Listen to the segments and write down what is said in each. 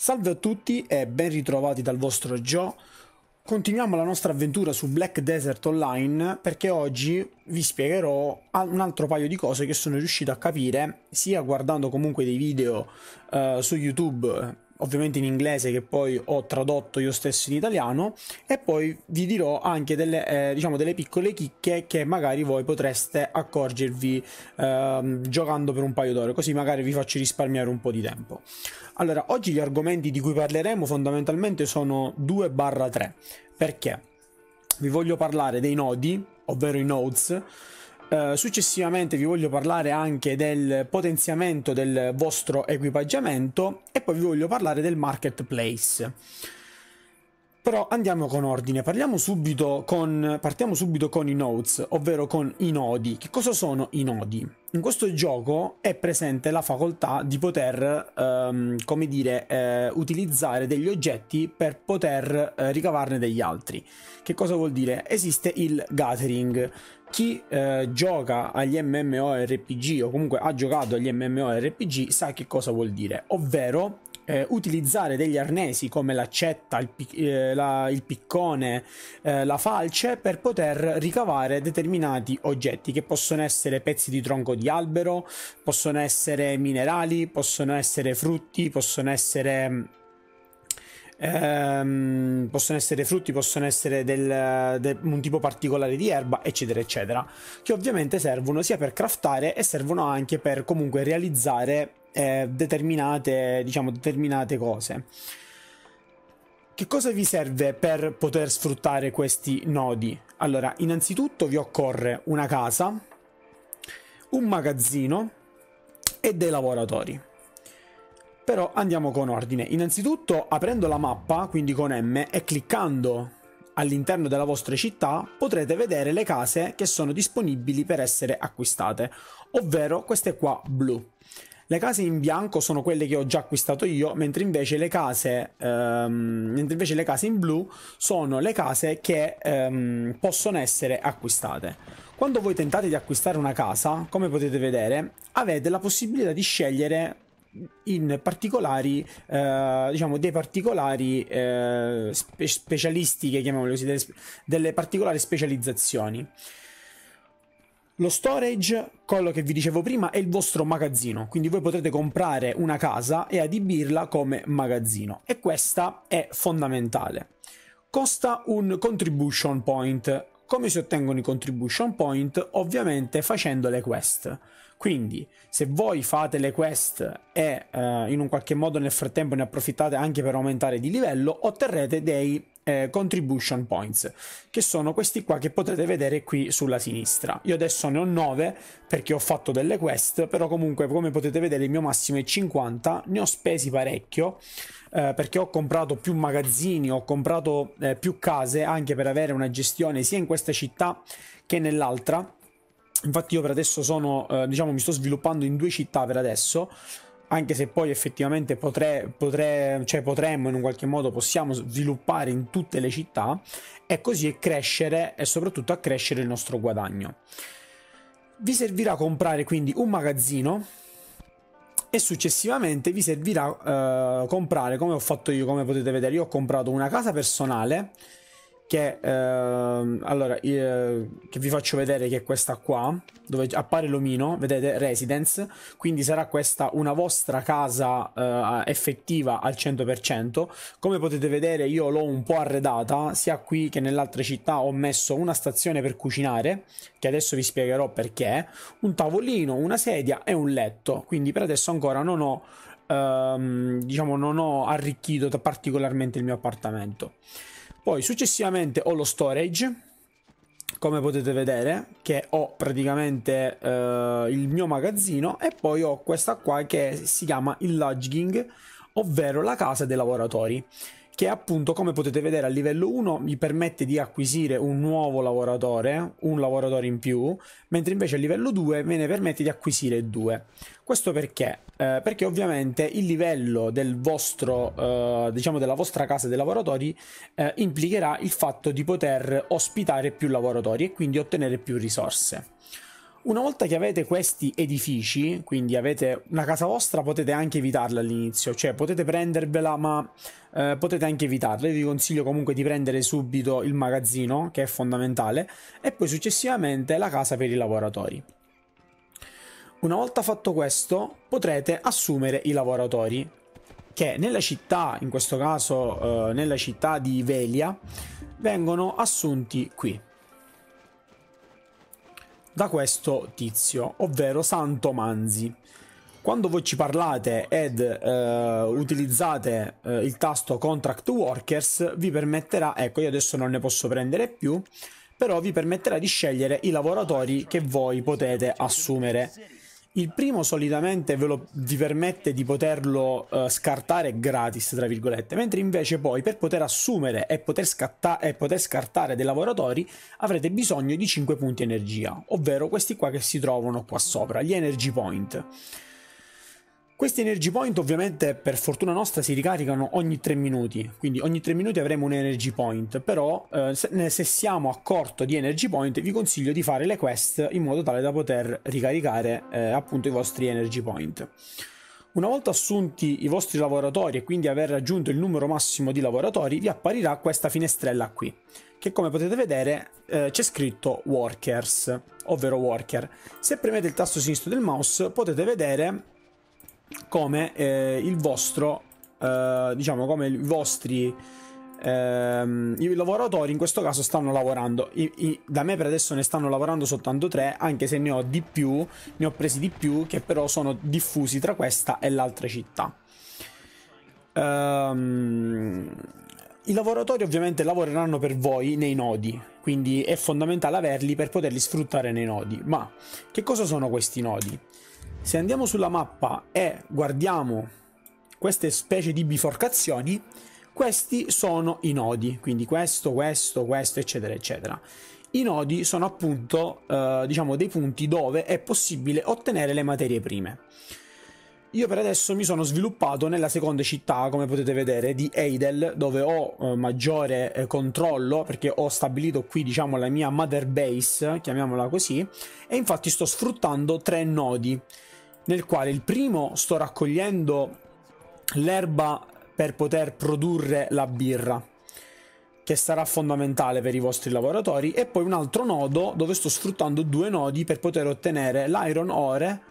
Salve a tutti e ben ritrovati dal vostro Joe. Continuiamo la nostra avventura su Black Desert Online perché oggi vi spiegherò un altro paio di cose che sono riuscito a capire sia guardando comunque dei video uh, su YouTube ovviamente in inglese che poi ho tradotto io stesso in italiano e poi vi dirò anche delle, eh, diciamo delle piccole chicche che magari voi potreste accorgervi eh, giocando per un paio d'ore, così magari vi faccio risparmiare un po' di tempo. Allora, oggi gli argomenti di cui parleremo fondamentalmente sono 2-3, perché vi voglio parlare dei nodi, ovvero i nodes, eh, successivamente vi voglio parlare anche del potenziamento del vostro equipaggiamento e poi vi voglio parlare del marketplace. Però andiamo con ordine, subito con, partiamo subito con i nodes, ovvero con i nodi. Che cosa sono i nodi? In questo gioco è presente la facoltà di poter, ehm, come dire, eh, utilizzare degli oggetti per poter eh, ricavarne degli altri. Che cosa vuol dire? Esiste il gathering, chi eh, gioca agli MMORPG o comunque ha giocato agli MMORPG sa che cosa vuol dire, ovvero eh, utilizzare degli arnesi come l'accetta, il, pic- eh, la, il piccone, eh, la falce per poter ricavare determinati oggetti che possono essere pezzi di tronco di albero, possono essere minerali, possono essere frutti, possono essere mm, ehm, possono essere frutti, possono essere del, de, un tipo particolare di erba, eccetera, eccetera, che ovviamente servono sia per craftare e servono anche per comunque realizzare eh, determinate, diciamo, determinate cose. Che cosa vi serve per poter sfruttare questi nodi? Allora, innanzitutto vi occorre una casa, un magazzino e dei lavoratori. Però andiamo con ordine. Innanzitutto aprendo la mappa, quindi con M, e cliccando all'interno della vostra città potrete vedere le case che sono disponibili per essere acquistate, ovvero queste qua blu. Le case in bianco sono quelle che ho già acquistato io, mentre invece le case, ehm, mentre invece le case in blu sono le case che ehm, possono essere acquistate. Quando voi tentate di acquistare una casa, come potete vedere, avete la possibilità di scegliere in particolari, eh, diciamo, dei particolari eh, spe- specialistiche, chiamiamole così, delle, delle particolari specializzazioni. Lo storage, quello che vi dicevo prima, è il vostro magazzino, quindi voi potrete comprare una casa e adibirla come magazzino e questa è fondamentale. Costa un contribution point. Come si ottengono i contribution point? Ovviamente facendo le quest. Quindi, se voi fate le quest e uh, in un qualche modo nel frattempo ne approfittate anche per aumentare di livello, otterrete dei eh, contribution points, che sono questi qua che potete vedere qui sulla sinistra. Io adesso ne ho 9 perché ho fatto delle quest, però comunque come potete vedere il mio massimo è 50, ne ho spesi parecchio eh, perché ho comprato più magazzini, ho comprato eh, più case anche per avere una gestione sia in questa città che nell'altra Infatti io per adesso sono, eh, diciamo, mi sto sviluppando in due città per adesso, anche se poi effettivamente potre, potre, cioè potremmo in un qualche modo, possiamo sviluppare in tutte le città e così crescere e soprattutto accrescere il nostro guadagno. Vi servirà comprare quindi un magazzino e successivamente vi servirà eh, comprare, come ho fatto io, come potete vedere, io ho comprato una casa personale che ehm, allora eh, che vi faccio vedere che è questa qua dove appare l'omino vedete residence quindi sarà questa una vostra casa eh, effettiva al 100% come potete vedere io l'ho un po' arredata sia qui che nell'altra città ho messo una stazione per cucinare che adesso vi spiegherò perché un tavolino una sedia e un letto quindi per adesso ancora non ho ehm, diciamo non ho arricchito particolarmente il mio appartamento poi successivamente ho lo storage, come potete vedere, che ho praticamente eh, il mio magazzino e poi ho questa qua che si chiama il lodging, ovvero la casa dei lavoratori che appunto come potete vedere a livello 1 mi permette di acquisire un nuovo lavoratore, un lavoratore in più, mentre invece a livello 2 me ne permette di acquisire due. Questo perché? Eh, perché ovviamente il livello del vostro, eh, diciamo della vostra casa dei lavoratori eh, implicherà il fatto di poter ospitare più lavoratori e quindi ottenere più risorse. Una volta che avete questi edifici, quindi avete una casa vostra, potete anche evitarla all'inizio, cioè potete prendervela ma eh, potete anche evitarla. Io vi consiglio comunque di prendere subito il magazzino, che è fondamentale, e poi successivamente la casa per i lavoratori. Una volta fatto questo, potrete assumere i lavoratori, che nella città, in questo caso eh, nella città di Velia, vengono assunti qui da questo tizio, ovvero Santo Manzi. Quando voi ci parlate ed eh, utilizzate eh, il tasto Contract Workers vi permetterà, ecco io adesso non ne posso prendere più, però vi permetterà di scegliere i lavoratori che voi potete assumere il primo solitamente ve lo, vi permette di poterlo uh, scartare gratis, tra virgolette, mentre invece poi per poter assumere e poter, scatta- e poter scartare dei lavoratori avrete bisogno di 5 punti energia, ovvero questi qua che si trovano qua sopra, gli energy point. Questi energy point ovviamente per fortuna nostra si ricaricano ogni 3 minuti, quindi ogni 3 minuti avremo un energy point, però eh, se siamo a corto di energy point vi consiglio di fare le quest in modo tale da poter ricaricare eh, appunto i vostri energy point. Una volta assunti i vostri lavoratori e quindi aver raggiunto il numero massimo di lavoratori vi apparirà questa finestrella qui che come potete vedere eh, c'è scritto workers ovvero worker se premete il tasto sinistro del mouse potete vedere come eh, il vostro, eh, diciamo, come i vostri ehm, i lavoratori in questo caso stanno lavorando. I, i, da me per adesso ne stanno lavorando soltanto tre, anche se ne ho di più, ne ho presi di più, che però sono diffusi tra questa e l'altra città. Ehm, I lavoratori ovviamente lavoreranno per voi nei nodi, quindi è fondamentale averli per poterli sfruttare nei nodi. Ma che cosa sono questi nodi? Se andiamo sulla mappa e guardiamo queste specie di biforcazioni, questi sono i nodi, quindi questo, questo, questo, eccetera, eccetera. I nodi sono appunto, eh, diciamo, dei punti dove è possibile ottenere le materie prime. Io per adesso mi sono sviluppato nella seconda città, come potete vedere, di Eidel, dove ho eh, maggiore eh, controllo, perché ho stabilito qui, diciamo, la mia mother base, chiamiamola così, e infatti sto sfruttando tre nodi nel quale il primo sto raccogliendo l'erba per poter produrre la birra che sarà fondamentale per i vostri lavoratori e poi un altro nodo dove sto sfruttando due nodi per poter ottenere l'iron ore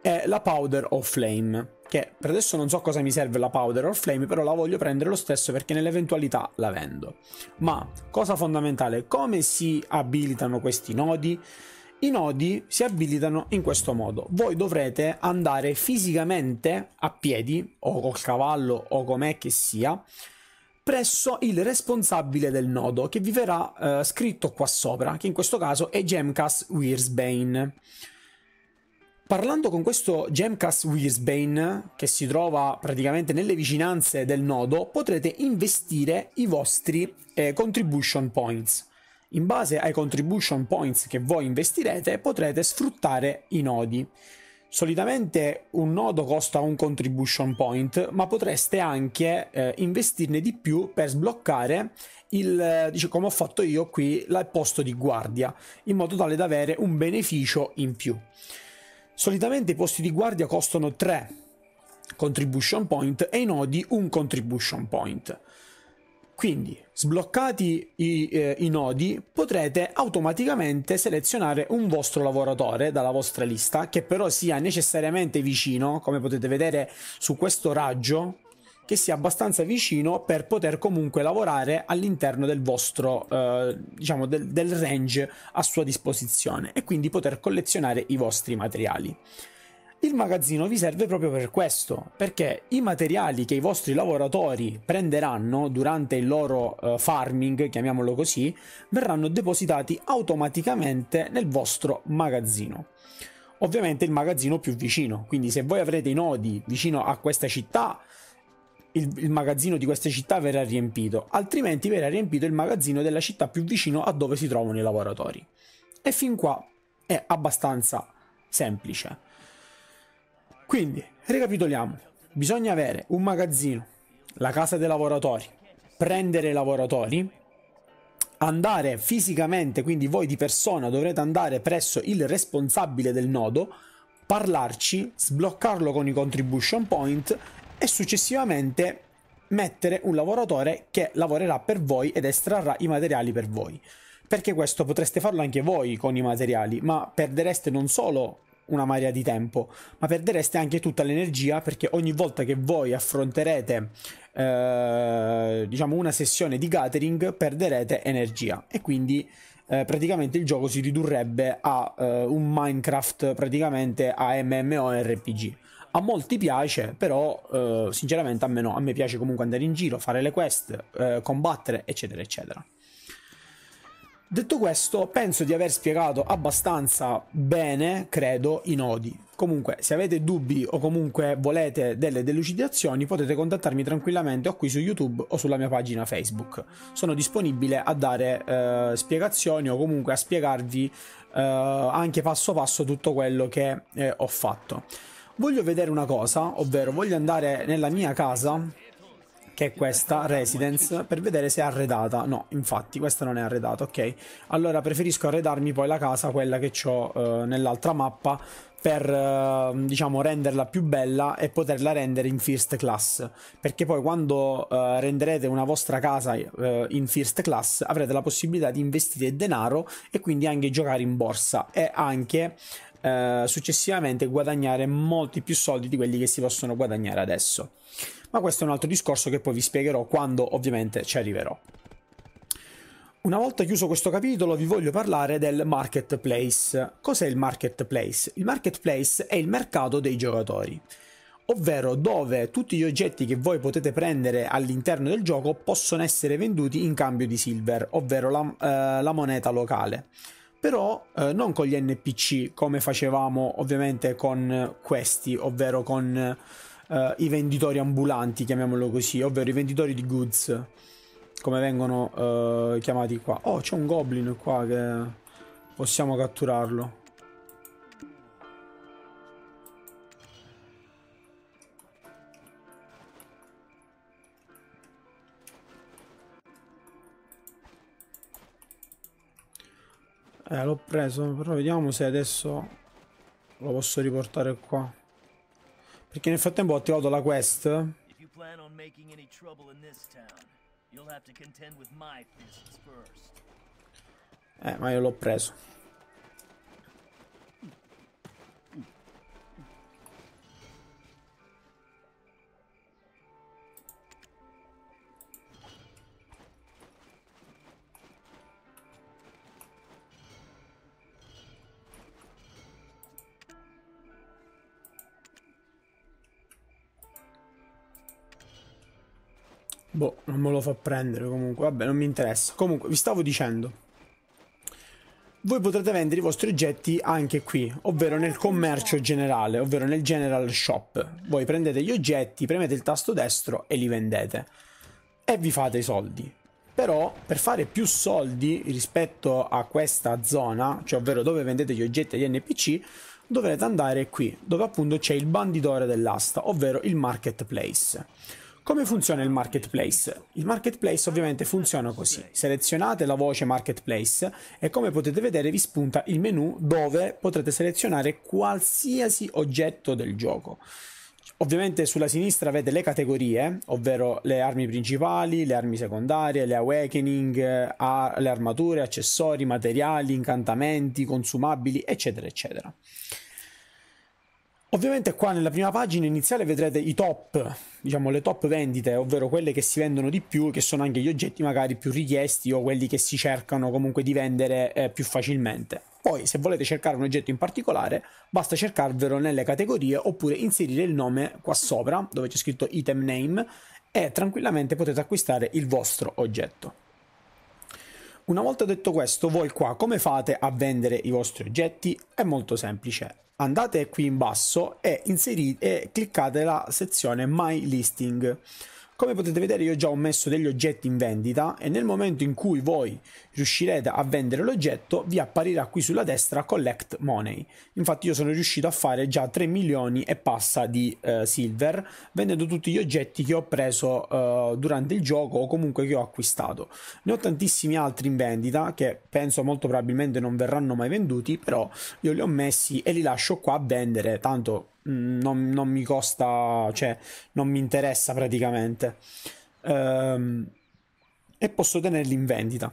e la powder of flame che per adesso non so cosa mi serve la powder of flame, però la voglio prendere lo stesso perché nell'eventualità la vendo. Ma cosa fondamentale, come si abilitano questi nodi? I nodi si abilitano in questo modo. Voi dovrete andare fisicamente a piedi o col cavallo o com'è che sia presso il responsabile del nodo che vi verrà eh, scritto qua sopra, che in questo caso è Gemcast Weirsbane. Parlando con questo Gemcast Weirsbane, che si trova praticamente nelle vicinanze del nodo, potrete investire i vostri eh, contribution points. In base ai contribution points che voi investirete potrete sfruttare i nodi. Solitamente un nodo costa un contribution point, ma potreste anche eh, investirne di più per sbloccare il, eh, dice, come ho fatto io qui, il posto di guardia, in modo tale da avere un beneficio in più. Solitamente i posti di guardia costano 3 contribution point e i nodi un contribution point. Quindi Sbloccati i, eh, i, nodi potrete automaticamente selezionare un vostro lavoratore dalla vostra lista che però sia necessariamente vicino, come potete vedere su questo raggio, che sia abbastanza vicino per poter comunque lavorare all'interno del vostro, eh, diciamo, del, del range a sua disposizione e quindi poter collezionare i vostri materiali. Il magazzino vi serve proprio per questo, perché i materiali che i vostri lavoratori prenderanno durante il loro uh, farming, chiamiamolo così, verranno depositati automaticamente nel vostro magazzino. Ovviamente il magazzino più vicino, quindi se voi avrete i nodi vicino a questa città, il, il magazzino di questa città verrà riempito, altrimenti verrà riempito il magazzino della città più vicino a dove si trovano i lavoratori. E fin qua è abbastanza semplice. Quindi, ricapitoliamo, bisogna avere un magazzino, la casa dei lavoratori, prendere i lavoratori, andare fisicamente, quindi voi di persona dovrete andare presso il responsabile del nodo, parlarci, sbloccarlo con i contribution point e successivamente mettere un lavoratore che lavorerà per voi ed estrarrà i materiali per voi. Perché questo potreste farlo anche voi con i materiali, ma perdereste non solo una marea di tempo, ma perdereste anche tutta l'energia perché ogni volta che voi affronterete eh, diciamo una sessione di gathering perderete energia e quindi eh, praticamente il gioco si ridurrebbe a eh, un Minecraft praticamente a MMORPG. A molti piace, però eh, sinceramente a me no, a me piace comunque andare in giro, fare le quest, eh, combattere, eccetera, eccetera. Detto questo, penso di aver spiegato abbastanza bene, credo, i nodi. Comunque, se avete dubbi o comunque volete delle delucidazioni, potete contattarmi tranquillamente o qui su YouTube o sulla mia pagina Facebook. Sono disponibile a dare eh, spiegazioni o comunque a spiegarvi eh, anche passo passo tutto quello che eh, ho fatto. Voglio vedere una cosa, ovvero voglio andare nella mia casa che è questa residence, per vedere se è arredata. No, infatti, questa non è arredata, ok. Allora preferisco arredarmi poi la casa, quella che ho eh, nell'altra mappa, per eh, diciamo renderla più bella e poterla rendere in first class perché poi quando eh, renderete una vostra casa eh, in first class avrete la possibilità di investire denaro e quindi anche giocare in borsa e anche eh, successivamente guadagnare molti più soldi di quelli che si possono guadagnare adesso ma questo è un altro discorso che poi vi spiegherò quando ovviamente ci arriverò. Una volta chiuso questo capitolo vi voglio parlare del marketplace. Cos'è il marketplace? Il marketplace è il mercato dei giocatori, ovvero dove tutti gli oggetti che voi potete prendere all'interno del gioco possono essere venduti in cambio di silver, ovvero la, eh, la moneta locale. Però eh, non con gli NPC come facevamo ovviamente con questi, ovvero con... Eh, uh, i venditori ambulanti, chiamiamolo così, ovvero i venditori di goods, come vengono uh, chiamati qua. Oh, c'è un goblin qua che possiamo catturarlo. Eh, l'ho preso, però vediamo se adesso lo posso riportare qua. Perché nel frattempo ho attivato la quest. Eh, ma io l'ho preso. Boh, non me lo fa prendere comunque, vabbè, non mi interessa. Comunque, vi stavo dicendo. Voi potrete vendere i vostri oggetti anche qui, ovvero nel commercio generale, ovvero nel general shop. Voi prendete gli oggetti, premete il tasto destro e li vendete. E vi fate i soldi. Però, per fare più soldi rispetto a questa zona, cioè ovvero dove vendete gli oggetti agli NPC, dovrete andare qui, dove appunto c'è il banditore dell'asta, ovvero il marketplace. Come funziona il marketplace? Il marketplace ovviamente funziona così. Selezionate la voce marketplace e come potete vedere vi spunta il menu dove potrete selezionare qualsiasi oggetto del gioco. Ovviamente sulla sinistra avete le categorie, ovvero le armi principali, le armi secondarie, le awakening, le armature, accessori, materiali, incantamenti, consumabili, eccetera, eccetera. Ovviamente qua nella prima pagina iniziale vedrete i top, diciamo le top vendite, ovvero quelle che si vendono di più, che sono anche gli oggetti magari più richiesti o quelli che si cercano comunque di vendere eh, più facilmente. Poi se volete cercare un oggetto in particolare basta cercarvelo nelle categorie oppure inserire il nome qua sopra dove c'è scritto item name e tranquillamente potete acquistare il vostro oggetto. Una volta detto questo, voi qua come fate a vendere i vostri oggetti? È molto semplice. Andate qui in basso e, inserite, e cliccate la sezione My Listing. Come potete vedere io già ho messo degli oggetti in vendita e nel momento in cui voi riuscirete a vendere l'oggetto vi apparirà qui sulla destra Collect Money. Infatti io sono riuscito a fare già 3 milioni e passa di eh, silver vendendo tutti gli oggetti che ho preso eh, durante il gioco o comunque che ho acquistato. Ne ho tantissimi altri in vendita che penso molto probabilmente non verranno mai venduti però io li ho messi e li lascio qua a vendere tanto Mm, non, non mi costa, cioè non mi interessa praticamente. Ehm, e posso tenerli in vendita.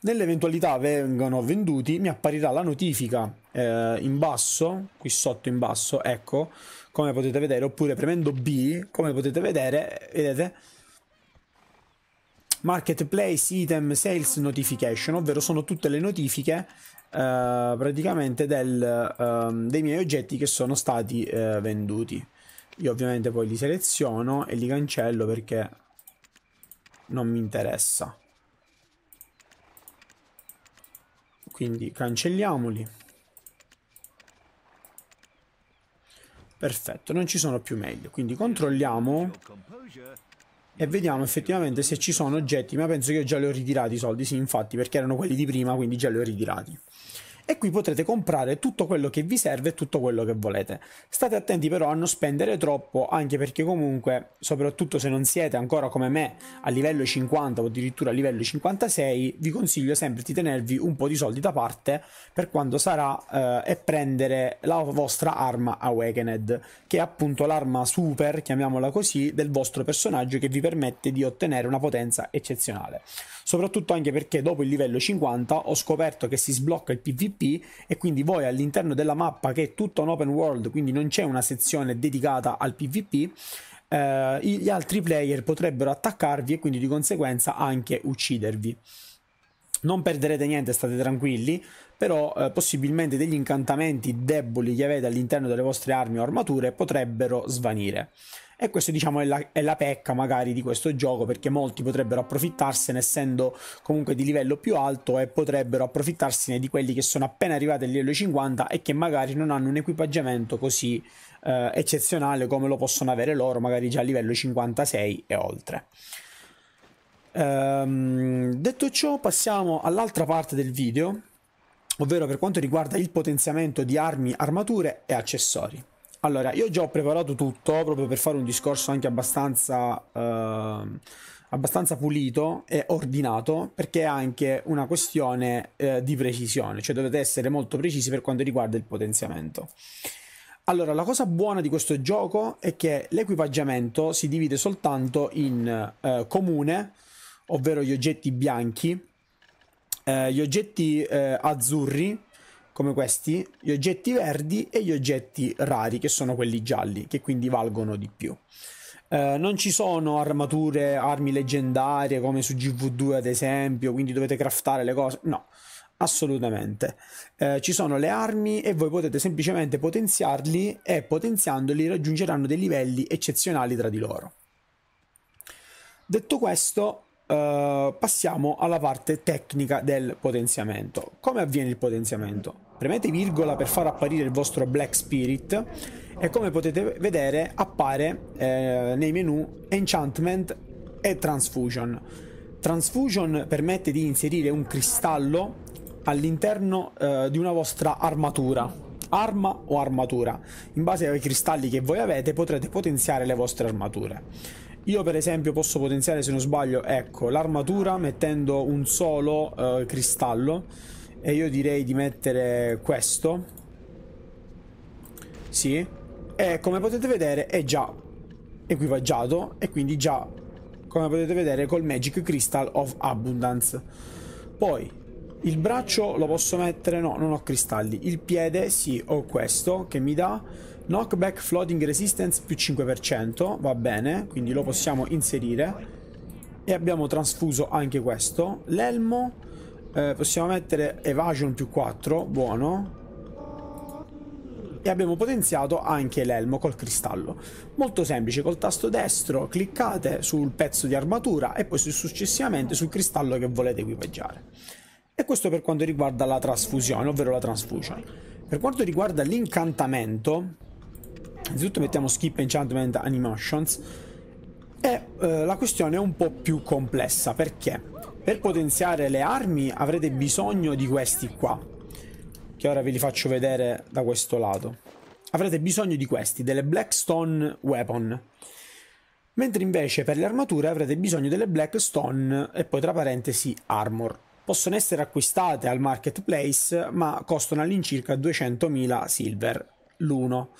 Nell'eventualità vengano venduti, mi apparirà la notifica eh, in basso, qui sotto in basso, ecco, come potete vedere, oppure premendo B, come potete vedere, vedete, marketplace, item, sales notification, ovvero sono tutte le notifiche Uh, praticamente del, uh, dei miei oggetti che sono stati uh, venduti. Io ovviamente poi li seleziono e li cancello perché non mi interessa. Quindi cancelliamoli. Perfetto, non ci sono più meglio. Quindi controlliamo e vediamo effettivamente se ci sono oggetti, ma penso che io già li ho ritirati i soldi, sì infatti, perché erano quelli di prima, quindi già li ho ritirati e qui potrete comprare tutto quello che vi serve e tutto quello che volete. State attenti però a non spendere troppo anche perché comunque, soprattutto se non siete ancora come me a livello 50 o addirittura a livello 56, vi consiglio sempre di tenervi un po' di soldi da parte per quando sarà eh, e prendere la vostra arma Awakened, che è appunto l'arma super, chiamiamola così, del vostro personaggio che vi permette di ottenere una potenza eccezionale soprattutto anche perché dopo il livello 50 ho scoperto che si sblocca il PvP e quindi voi all'interno della mappa che è tutta un open world, quindi non c'è una sezione dedicata al PvP, eh, gli altri player potrebbero attaccarvi e quindi di conseguenza anche uccidervi. Non perderete niente, state tranquilli, però eh, possibilmente degli incantamenti deboli che avete all'interno delle vostre armi o armature potrebbero svanire. E questo diciamo è la, è la pecca magari di questo gioco perché molti potrebbero approfittarsene essendo comunque di livello più alto e potrebbero approfittarsene di quelli che sono appena arrivati al livello 50 e che magari non hanno un equipaggiamento così eh, eccezionale come lo possono avere loro magari già a livello 56 e oltre. Ehm, detto ciò passiamo all'altra parte del video ovvero per quanto riguarda il potenziamento di armi, armature e accessori. Allora, io già ho preparato tutto proprio per fare un discorso anche abbastanza, eh, abbastanza pulito e ordinato, perché è anche una questione eh, di precisione, cioè dovete essere molto precisi per quanto riguarda il potenziamento. Allora, la cosa buona di questo gioco è che l'equipaggiamento si divide soltanto in eh, comune, ovvero gli oggetti bianchi, eh, gli oggetti eh, azzurri, come questi, gli oggetti verdi e gli oggetti rari, che sono quelli gialli, che quindi valgono di più. Eh, non ci sono armature, armi leggendarie come su GV2 ad esempio, quindi dovete craftare le cose. No, assolutamente. Eh, ci sono le armi e voi potete semplicemente potenziarli e potenziandoli raggiungeranno dei livelli eccezionali tra di loro. Detto questo, eh, passiamo alla parte tecnica del potenziamento. Come avviene il potenziamento? Premete virgola per far apparire il vostro Black Spirit e come potete vedere appare eh, nei menu Enchantment e Transfusion. Transfusion permette di inserire un cristallo all'interno eh, di una vostra armatura arma o armatura. In base ai cristalli che voi avete potrete potenziare le vostre armature. Io per esempio posso potenziare, se non sbaglio, ecco, l'armatura mettendo un solo eh, cristallo e io direi di mettere questo. Sì. E come potete vedere è già equipaggiato e quindi già, come potete vedere, col Magic Crystal of Abundance. Poi il braccio lo posso mettere? No, non ho cristalli. Il piede sì, ho questo che mi dà Knockback Floating Resistance più 5%, va bene, quindi lo possiamo inserire. E abbiamo trasfuso anche questo. L'elmo, eh, possiamo mettere Evasion più 4, buono. E abbiamo potenziato anche l'elmo col cristallo. Molto semplice, col tasto destro cliccate sul pezzo di armatura e poi successivamente sul cristallo che volete equipaggiare. E questo per quanto riguarda la trasfusione, ovvero la transfusion. Per quanto riguarda l'incantamento, Innanzitutto mettiamo skip enchantment animations. E eh, la questione è un po' più complessa perché per potenziare le armi avrete bisogno di questi qua. Che ora ve li faccio vedere da questo lato. Avrete bisogno di questi, delle Blackstone Weapon. Mentre invece per le armature avrete bisogno delle Blackstone e poi tra parentesi Armor. Possono essere acquistate al marketplace ma costano all'incirca 200.000 silver l'uno.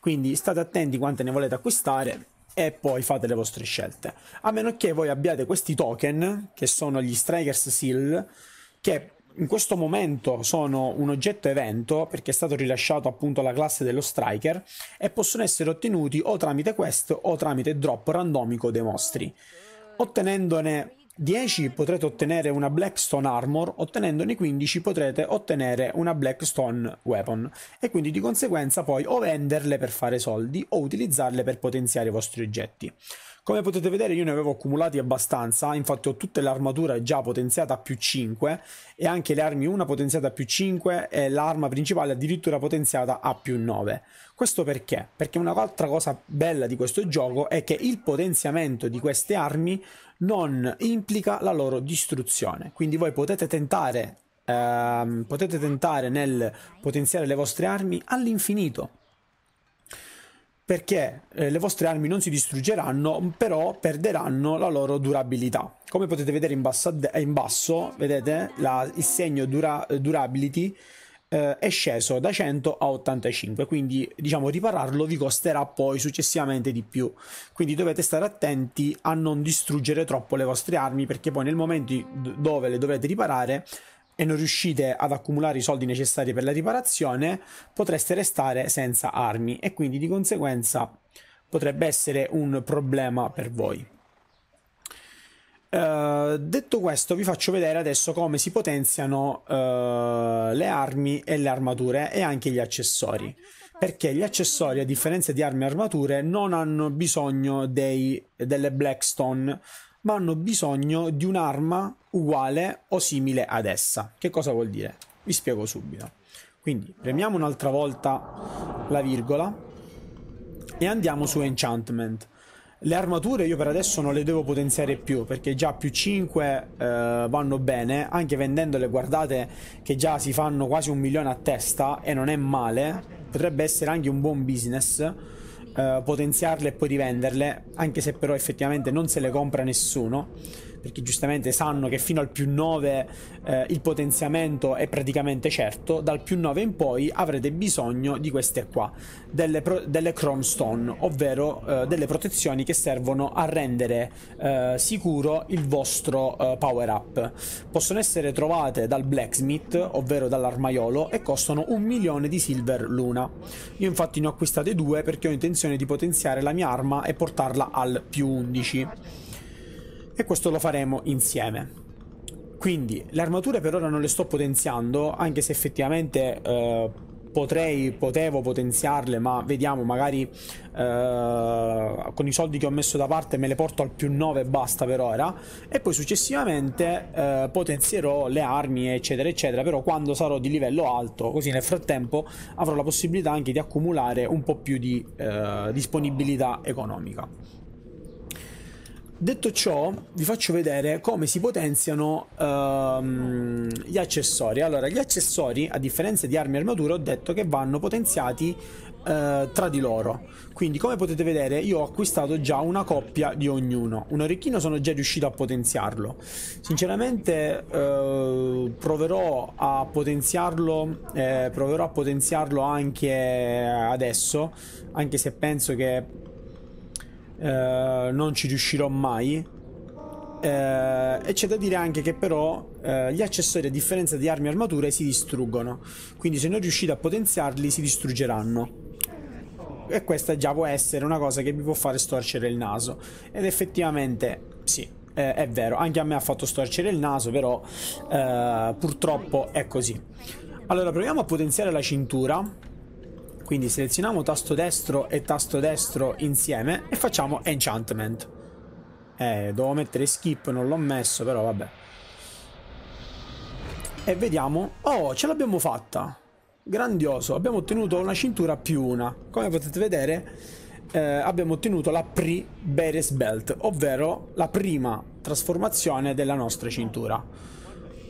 Quindi state attenti quante ne volete acquistare e poi fate le vostre scelte. A meno che voi abbiate questi token, che sono gli Strikers Seal, che in questo momento sono un oggetto evento perché è stato rilasciato appunto la classe dello striker e possono essere ottenuti o tramite quest o tramite drop randomico dei mostri. Ottenendone 10 potrete ottenere una Blackstone Armor, ottenendone 15 potrete ottenere una Blackstone Weapon e quindi di conseguenza poi o venderle per fare soldi o utilizzarle per potenziare i vostri oggetti. Come potete vedere io ne avevo accumulati abbastanza, infatti ho tutte le armature già potenziate a più 5 e anche le armi una potenziata a più 5 e l'arma principale addirittura potenziata a più 9. Questo perché? Perché un'altra cosa bella di questo gioco è che il potenziamento di queste armi non implica la loro distruzione, quindi voi potete tentare ehm, potete tentare nel potenziare le vostre armi all'infinito perché eh, le vostre armi non si distruggeranno, però perderanno la loro durabilità. Come potete vedere in basso, eh, in basso vedete la, il segno dura, durability eh, è sceso da 100 a 85, quindi diciamo ripararlo vi costerà poi successivamente di più. Quindi dovete stare attenti a non distruggere troppo le vostre armi perché poi nel momento dove le dovrete riparare e non riuscite ad accumulare i soldi necessari per la riparazione, potreste restare senza armi e quindi di conseguenza potrebbe essere un problema per voi. Uh, detto questo, vi faccio vedere adesso come si potenziano uh, le armi e le armature e anche gli accessori. Perché gli accessori, a differenza di armi e armature, non hanno bisogno dei, delle Blackstone ma hanno bisogno di un'arma uguale o simile ad essa. Che cosa vuol dire? Vi spiego subito. Quindi premiamo un'altra volta la virgola e andiamo su enchantment. Le armature io per adesso non le devo potenziare più perché già più 5 eh, vanno bene, anche vendendole guardate che già si fanno quasi un milione a testa e non è male, potrebbe essere anche un buon business eh, potenziarle e poi rivenderle, anche se però effettivamente non se le compra nessuno perché giustamente sanno che fino al più 9 eh, il potenziamento è praticamente certo, dal più 9 in poi avrete bisogno di queste qua, delle, pro- delle Chrome Stone, ovvero eh, delle protezioni che servono a rendere eh, sicuro il vostro eh, power up. Possono essere trovate dal blacksmith, ovvero dall'armaiolo, e costano un milione di silver luna. Io infatti ne ho acquistate due perché ho intenzione di potenziare la mia arma e portarla al più 11 e questo lo faremo insieme. Quindi le armature per ora non le sto potenziando, anche se effettivamente eh, potrei, potevo potenziarle, ma vediamo, magari eh, con i soldi che ho messo da parte me le porto al più 9 e basta per ora. E poi successivamente eh, potenzierò le armi, eccetera, eccetera, però quando sarò di livello alto, così nel frattempo avrò la possibilità anche di accumulare un po' più di eh, disponibilità economica. Detto ciò, vi faccio vedere come si potenziano um, gli accessori. Allora, gli accessori, a differenza di armi e armature, ho detto che vanno potenziati uh, tra di loro. Quindi, come potete vedere, io ho acquistato già una coppia di ognuno. Un orecchino sono già riuscito a potenziarlo. Sinceramente, uh, proverò a potenziarlo, eh, proverò a potenziarlo anche adesso, anche se penso che eh, non ci riuscirò mai. Eh, e c'è da dire anche che però eh, gli accessori a differenza di armi e armature si distruggono, quindi se non riuscite a potenziarli si distruggeranno. E questa già può essere una cosa che vi può fare storcere il naso. Ed effettivamente sì, eh, è vero, anche a me ha fatto storcere il naso, però eh, purtroppo è così. Allora proviamo a potenziare la cintura quindi selezioniamo tasto destro e tasto destro insieme e facciamo enchantment. Eh, devo mettere skip, non l'ho messo, però vabbè. E vediamo... Oh, ce l'abbiamo fatta! Grandioso, abbiamo ottenuto una cintura più una. Come potete vedere, eh, abbiamo ottenuto la pre-Beres Belt, ovvero la prima trasformazione della nostra cintura.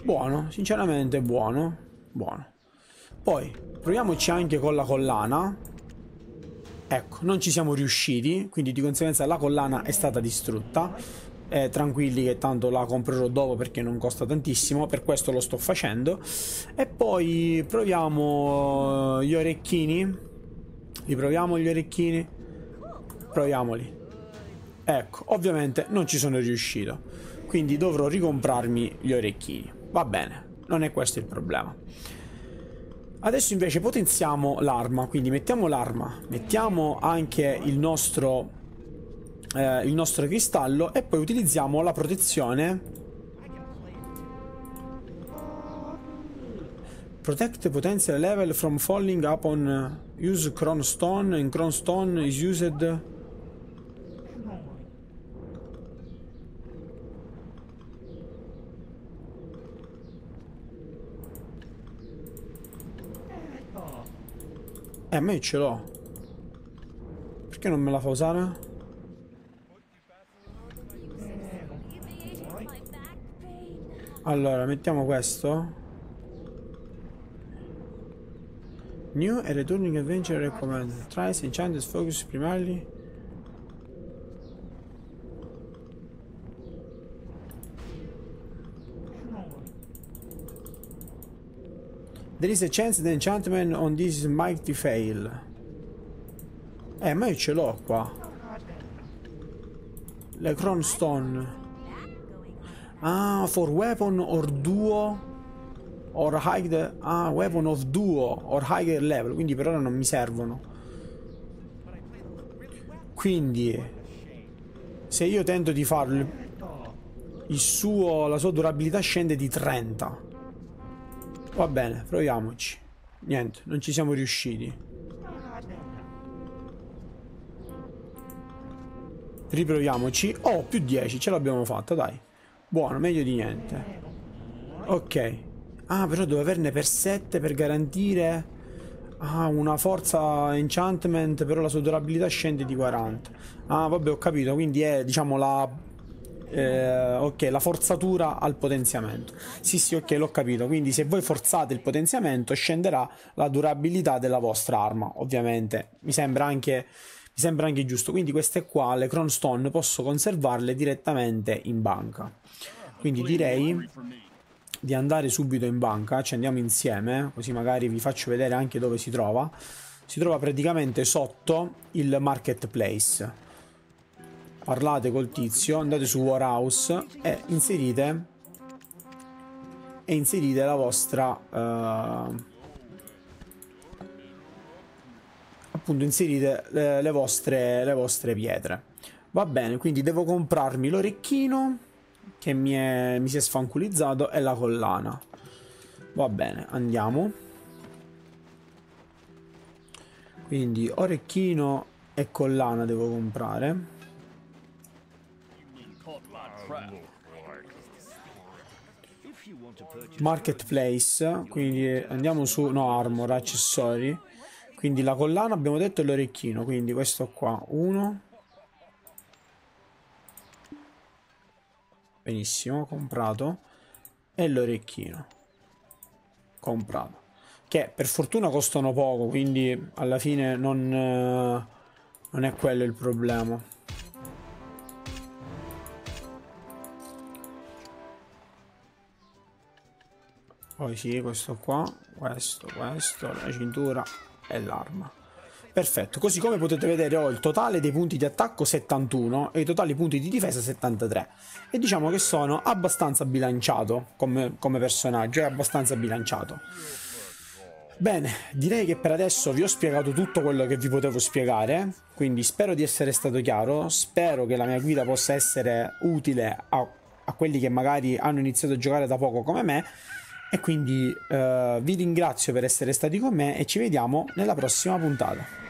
Buono, sinceramente buono, buono. Poi proviamoci anche con la collana. Ecco, non ci siamo riusciti, quindi di conseguenza la collana è stata distrutta. Eh, tranquilli che tanto la comprerò dopo perché non costa tantissimo, per questo lo sto facendo. E poi proviamo eh, gli orecchini. Li proviamo gli orecchini? Proviamoli. Ecco, ovviamente non ci sono riuscito, quindi dovrò ricomprarmi gli orecchini. Va bene, non è questo il problema. Adesso invece potenziamo l'arma, quindi mettiamo l'arma, mettiamo anche il nostro, eh, il nostro cristallo e poi utilizziamo la protezione. Protect potential level from falling upon use cronstone and cronstone is used Eh, a me ce l'ho. Perché non me la fa usare? Allora, mettiamo questo. New e Returning Adventure Recommended. Tries, Enchanters, Focus, Primarily. There is a chance the enchantment on this might fail. Eh, ma io ce l'ho qua. Le Cronstone. Ah, for weapon or duo or higher... Ah, weapon of duo or higher level. Quindi per ora non mi servono. Quindi, se io tento di farlo, il suo, la sua durabilità scende di 30. Va bene, proviamoci. Niente, non ci siamo riusciti. Riproviamoci. Oh, più 10, ce l'abbiamo fatta, dai. Buono, meglio di niente. Ok. Ah, però devo averne per 7 per garantire... Ah, una forza enchantment, però la sua durabilità scende di 40. Ah, vabbè, ho capito, quindi è, diciamo, la eh, ok, la forzatura al potenziamento. Sì, sì, ok, l'ho capito. Quindi se voi forzate il potenziamento scenderà la durabilità della vostra arma, ovviamente. Mi sembra anche, mi sembra anche giusto. Quindi queste qua, le Cronstone, posso conservarle direttamente in banca. Quindi direi di andare subito in banca, ci andiamo insieme, così magari vi faccio vedere anche dove si trova. Si trova praticamente sotto il marketplace parlate col tizio, andate su Warhouse e inserite e inserite la vostra eh, appunto inserite le, le, vostre, le vostre pietre. Va bene, quindi devo comprarmi l'orecchino che mi, è, mi si è sfanculizzato e la collana. Va bene, andiamo. Quindi orecchino e collana devo comprare marketplace quindi andiamo su no armor accessori quindi la collana abbiamo detto l'orecchino quindi questo qua uno benissimo comprato e l'orecchino comprato che per fortuna costano poco quindi alla fine non, eh, non è quello il problema poi sì questo qua questo questo la cintura e l'arma perfetto così come potete vedere ho il totale dei punti di attacco 71 e i totali punti di difesa 73 e diciamo che sono abbastanza bilanciato come, come personaggio è abbastanza bilanciato Bene, direi che per adesso vi ho spiegato tutto quello che vi potevo spiegare, quindi spero di essere stato chiaro, spero che la mia guida possa essere utile a, a quelli che magari hanno iniziato a giocare da poco come me e quindi uh, vi ringrazio per essere stati con me e ci vediamo nella prossima puntata.